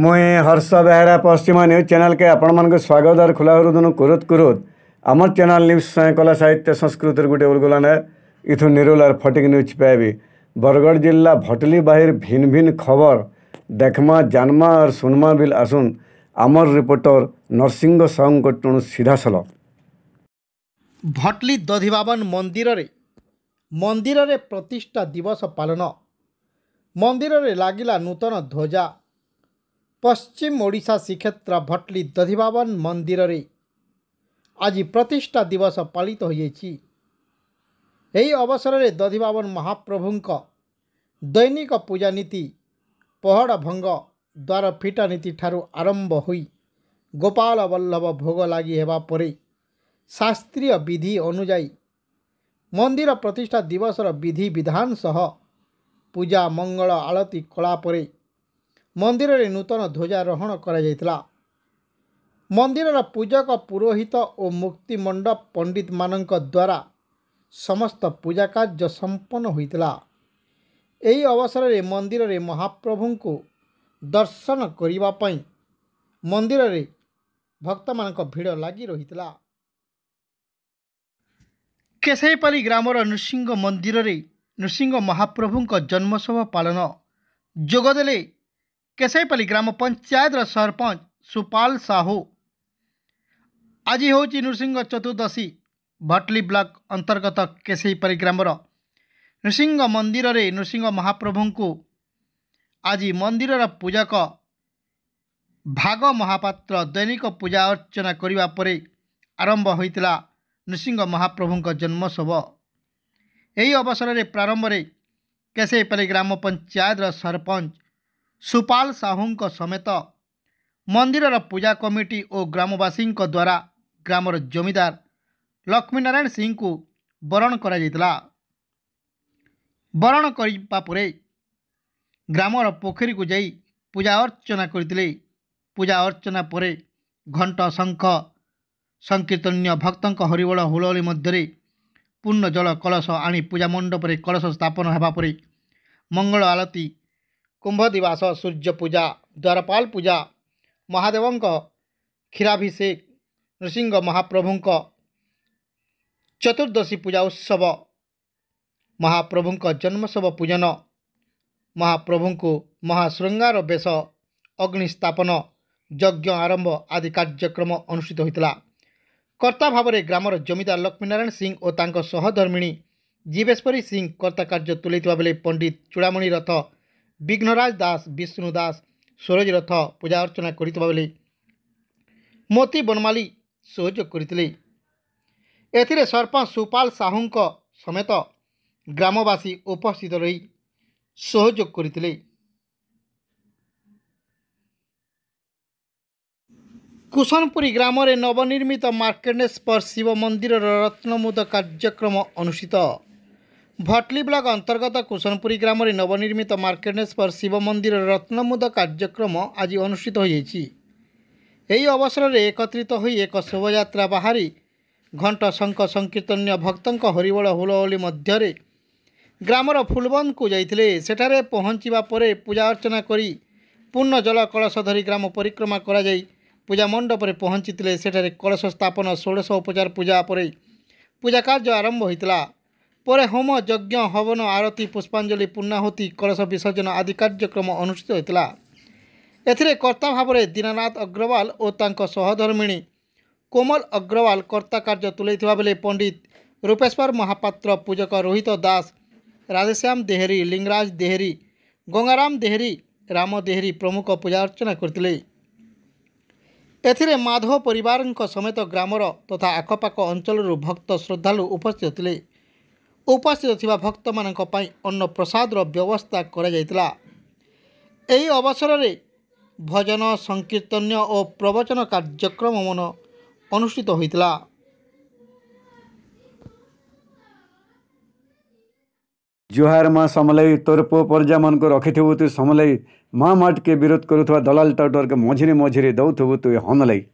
मैँ हर्ष Behera पश्चिमा news च्यानेके आप स्वागत खोलाहरू कुरो कुरो आम च्याने न्युज स्वयं कला साहित्य संस्कृति गुटे उल्गोला इथु निरुल आर फटेक् न्यूज पाइ बरगढ़ जिल्ला भटली बाहिर भिन्न भिन्न खबर देखमा जानमा सुनमा भिल् आसुन् आम रिपोर्टर नरसिंह साहुको सीधा सल भटली दधिबावन मन्दिर मन्दिर प्रतिष्ठा दिवस पालन मन्दिरले लागला नूतन ध्वजा ପଶ୍ଚିମ ଓଡ଼ିଶା ଶ୍ରୀକ୍ଷେତ୍ର ଭଟଲି ଦଧିବାବନ ମନ୍ଦିରରେ ଆଜି ପ୍ରତିଷ୍ଠା ଦିବସ ପାଳିତ ହୋଇଯାଇଛି ଏହି ଅବସରରେ ଦଧିବାବନ ମହାପ୍ରଭୁଙ୍କ ଦୈନିକ ପୂଜାନୀତି ପହଡ଼ ଭଙ୍ଗ ଦ୍ୱାର ଫିଟାନୀତି ଠାରୁ ଆରମ୍ଭ ହୋଇ ଗୋପାଳ ବଲ୍ଲଭ ଭୋଗ ଲାଗି ହେବା ପରେ ଶାସ୍ତ୍ରୀୟ ବିଧି ଅନୁଯାୟୀ ମନ୍ଦିର ପ୍ରତିଷ୍ଠା ଦିବସର ବିଧିବିଧାନ ସହ ପୂଜା ମଙ୍ଗଳ ଆଳତୀ କଳା ପରେ ମନ୍ଦିରରେ ନୂତନ ଧ୍ୱଜାରୋହଣ କରାଯାଇଥିଲା ମନ୍ଦିରର ପୂଜକ ପୁରୋହିତ ଓ ମୁକ୍ତିମଣ୍ଡପ ପଣ୍ଡିତମାନଙ୍କ ଦ୍ୱାରା ସମସ୍ତ ପୂଜା କାର୍ଯ୍ୟ ସମ୍ପନ୍ନ ହୋଇଥିଲା ଏହି ଅବସରରେ ମନ୍ଦିରରେ ମହାପ୍ରଭୁଙ୍କୁ ଦର୍ଶନ କରିବା ପାଇଁ ମନ୍ଦିରରେ ଭକ୍ତମାନଙ୍କ ଭିଡ଼ ଲାଗି ରହିଥିଲା କେଶାଇପାଲି ଗ୍ରାମର ନୃସିଂହ ମନ୍ଦିରରେ ନୃସିଂହ ମହାପ୍ରଭୁଙ୍କ ଜନ୍ମୋତ୍ସବ ପାଳନ ଯୋଗଦେଲେ କେଶେପାଲି ଗ୍ରାମ ପଞ୍ଚାୟତର ସରପଞ୍ଚ ସୁପାଲ ସାହୁ ଆଜି ହେଉଛି ନୃସିଂହ ଚତୁର୍ଦ୍ଦଶୀ ଭଟଲି ବ୍ଲକ ଅନ୍ତର୍ଗତ କେଶେପାଲି ଗ୍ରାମର ନୃସିଂହ ମନ୍ଦିରରେ ନୃସିଂହ ମହାପ୍ରଭୁଙ୍କୁ ଆଜି ମନ୍ଦିରର ପୂଜକ ଭାଗ ମହାପାତ୍ର ଦୈନିକ ପୂଜା ଅର୍ଚ୍ଚନା କରିବା ପରେ ଆରମ୍ଭ ହୋଇଥିଲା ନୃସିଂହ ମହାପ୍ରଭୁଙ୍କ ଜନ୍ମୋତ୍ସବ ଏହି ଅବସରରେ ପ୍ରାରମ୍ଭରେ କେଶେପାଲି ଗ୍ରାମ ପଞ୍ଚାୟତର ସରପଞ୍ଚ ସୁପାଲ ସାହୁଙ୍କ ସମେତ ମନ୍ଦିରର ପୂଜା କମିଟି ଓ ଗ୍ରାମବାସୀଙ୍କ ଦ୍ୱାରା ଗ୍ରାମର ଜମିଦାର ଲକ୍ଷ୍ମୀନାରାୟଣ ସିଂଙ୍କୁ ବରଣ କରାଯାଇଥିଲା ବରଣ କରିବା ପରେ ଗ୍ରାମର ପୋଖରୀକୁ ଯାଇ ପୂଜା ଅର୍ଚ୍ଚନା କରିଥିଲେ ପୂଜା ଅର୍ଚ୍ଚନା ପରେ ଘଣ୍ଟ ଶଙ୍ଖ ସଂକୀର୍ତ୍ତନୀୟ ଭକ୍ତଙ୍କ ହରିବଳ ହୁଳହୁଳି ମଧ୍ୟରେ ପୂର୍ଣ୍ଣ ଜଳ କଳସ ଆଣି ପୂଜା ମଣ୍ଡପରେ କଳସ ସ୍ଥାପନ ହେବା ପରେ ମଙ୍ଗଳ ଆଳତୀ कुम्भदिवास सूर्य पूजा द्वारपाल पूजा महादेव क्षीराभिषेक नृसिंह महाप्रभु चतुर्दशी पूजा उत्सव महाप्रभु जन्मोत्सव पूजन महाप्रभु महा शृङ्गार बेस अग्निस्थन यज्ञ आरंभ आदि कार्यक्रम अनुषित हुन्छ कर्ता भावी ग्राम जमीदार जमिदार लक्ष्मीनारायण सिंह सहधर्मिणी जीवेश्वरी सिंह कर्ता कार्य तुलैति पंडित पण्डित रथ ବିଘ୍ନରାଜ ଦାସ ବିଷ୍ଣୁ ଦାସ ସୂରଜ ରଥ ପୂଜା ଅର୍ଚ୍ଚନା କରିଥିବା ବେଳେ ମୋତି ବନମାଳୀ ସହଯୋଗ କରିଥିଲେ ଏଥିରେ ସରପଞ୍ଚ ସୁପାଲ ସାହୁଙ୍କ ସମେତ ଗ୍ରାମବାସୀ ଉପସ୍ଥିତ ରହି ସହଯୋଗ କରିଥିଲେ କୁସନପୁରୀ ଗ୍ରାମରେ ନବନିର୍ମିତ ମାର୍କେଣ୍ଡେଶ୍ୱର ଶିବ ମନ୍ଦିରର ରତ୍ନମୁଦ କାର୍ଯ୍ୟକ୍ରମ ଅନୁଷ୍ଠିତ ଭଟଲି ବ୍ଲକ ଅନ୍ତର୍ଗତ କୁସନପୁରୀ ଗ୍ରାମରେ ନବନିର୍ମିତ ମାର୍କେଟେଶ୍ୱର ଶିବ ମନ୍ଦିର ରତ୍ନମୁଦ କାର୍ଯ୍ୟକ୍ରମ ଆଜି ଅନୁଷ୍ଠିତ ହୋଇଯାଇଛି ଏହି ଅବସରରେ ଏକତ୍ରିତ ହୋଇ ଏକ ଶୋଭାଯାତ୍ରା ବାହାରି ଘଣ୍ଟ ଶଙ୍ଖ ସଂକୀର୍ତ୍ତନ୍ୟ ଭକ୍ତଙ୍କ ହରିବୋଳ ହୁଳହୁଳି ମଧ୍ୟରେ ଗ୍ରାମର ଫୁଲବନ୍ଧକୁ ଯାଇଥିଲେ ସେଠାରେ ପହଞ୍ଚିବା ପରେ ପୂଜା ଅର୍ଚ୍ଚନା କରି ପୂର୍ଣ୍ଣ ଜଳ କଳସ ଧରି ଗ୍ରାମ ପରିକ୍ରମା କରାଯାଇ ପୂଜା ମଣ୍ଡପରେ ପହଞ୍ଚିଥିଲେ ସେଠାରେ କଳସ ସ୍ଥାପନ ଷୋଡ଼ଶ ଉପଚାର ପୂଜା ପରେ ପୂଜା କାର୍ଯ୍ୟ ଆରମ୍ଭ ହୋଇଥିଲା ପରେ ହୋମ ଯଜ୍ଞ ହବନ ଆରତୀ ପୁଷ୍ପାଞ୍ଜଳି ପୂର୍ଣ୍ଣାହୁତି କଳସ ବିସର୍ଜନ ଆଦି କାର୍ଯ୍ୟକ୍ରମ ଅନୁଷ୍ଠିତ ହୋଇଥିଲା ଏଥିରେ କର୍ତ୍ତା ଭାବରେ ଦୀନାନାଥ ଅଗ୍ରୱାଲ ଓ ତାଙ୍କ ସହଧର୍ମିଣୀ କୋମଲ ଅଗ୍ରୱାଲ କର୍ତ୍ତା କାର୍ଯ୍ୟ ତୁଲାଇଥିବା ବେଳେ ପଣ୍ଡିତ ରୂପେଶ୍ୱର ମହାପାତ୍ର ପୂଜକ ରୋହିତ ଦାସ ରାଧେଶ୍ୟାମ ଦେହେରି ଲିଙ୍ଗରାଜ ଦେହେରି ଗଙ୍ଗାରାମ ଦେହେରି ରାମ ଦେହେରି ପ୍ରମୁଖ ପୂଜାର୍ଚ୍ଚନା କରିଥିଲେ ଏଥିରେ ମାଧବ ପରିବାରଙ୍କ ସମେତ ଗ୍ରାମର ତଥା ଆଖପାଖ ଅଞ୍ଚଳରୁ ଭକ୍ତ ଶ୍ରଦ୍ଧାଳୁ ଉପସ୍ଥିତ ଥିଲେ ଉପସ୍ଥିତ ଥିବା ଭକ୍ତମାନଙ୍କ ପାଇଁ ଅନ୍ନ ପ୍ରସାଦର ବ୍ୟବସ୍ଥା କରାଯାଇଥିଲା ଏହି ଅବସରରେ ଭଜନ ସଂକୀର୍ତ୍ତନ ଓ ପ୍ରବଚନ କାର୍ଯ୍ୟକ୍ରମ ମନ ଅନୁଷ୍ଠିତ ହୋଇଥିଲା ଜୁହାର ମା ସମଲେଇ ତୋର ପୁଅ ପର୍ଯ୍ୟାମାନଙ୍କୁ ରଖିଥିବୁ ତୁ ସମଲେଇ ମା ମାଟକେ ବିରୋଧ କରୁଥିବା ଦଲାଲ ଟାଉଟରକେ ମଝିରେ ମଝିରେ ଦେଉଥିବୁ ତୁ ହନଲେଇ